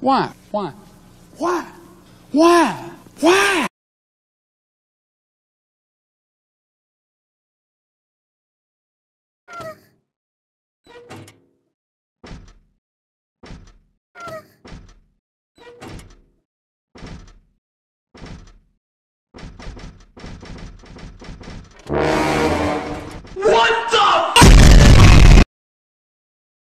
Why? Why? Why? Why? Why?